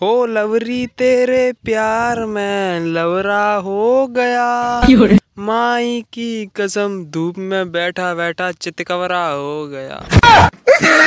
हो लवरी तेरे प्यार में लवरा हो गया माई की कसम धूप में बैठा बैठा चितकवरा हो गया